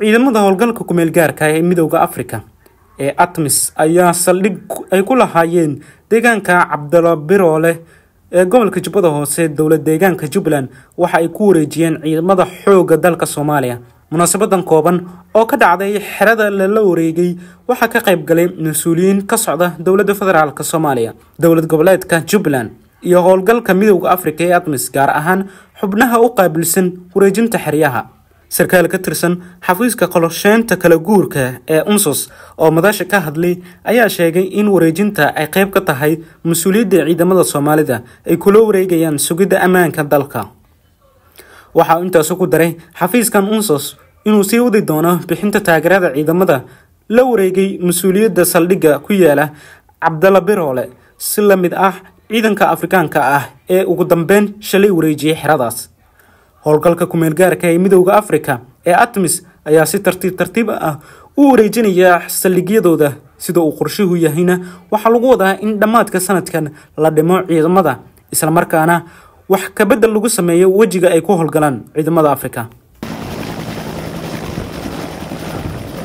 ciidamada howlgalka kumeelgaarka ah ee midooda afrika ee atmis ayaa saldhig ay ku lahaayeen deegaanka cabdalabiroole ee gobolka jubbada hoose dowla deegaanka jubbaland waxa ay ku wareejiyeen ciidamada xoogga dalka soomaaliya munaasabadan kooban oo ka dhacday xerada lala wareegay waxaa ka qayb galay mas-uuliyiin ka socda dowladda federaalk soomaaliya dowlad goboleedka jubbaland iyo howlgalka midowda afrika ee admis gaar ahaan xubnaha u qaabilsan wareejinta xeryaha sarkaal ka tirsan xafiiska qolosheynta kala guurka ee unsos oo madasha ka hadlay ayaa sheegay in wareejinta ay qayb ka tahay mas-uuliyadda ciidamada soomaalida ay kula wareegayaan sugidda ammaanka dalka waxaa intaasu ku daray xafiiskan unsos inuu sii wadi doono bixinta taageerada ciidamada la wareegay mas-uuliyadda saldhigga ku yaala cabdalla biroole si la mid ah ciidanka afrikaanka ah ee ugu dambeyn shalay wareejiyey xeradaas howlgalka kumeelgaarka ee midowda afrika ee atmis ayaa si tartiib tartiib ah u wareejinaya saldhigyadooda sida uu qorshuhu yahayna waxaa lagu wadaa in dhammaadka sanadkan la dhimo ciidamada islamarkaana wax kabedel lagu sameeyo wejiga ay ku howlgalaan ciidamada afrika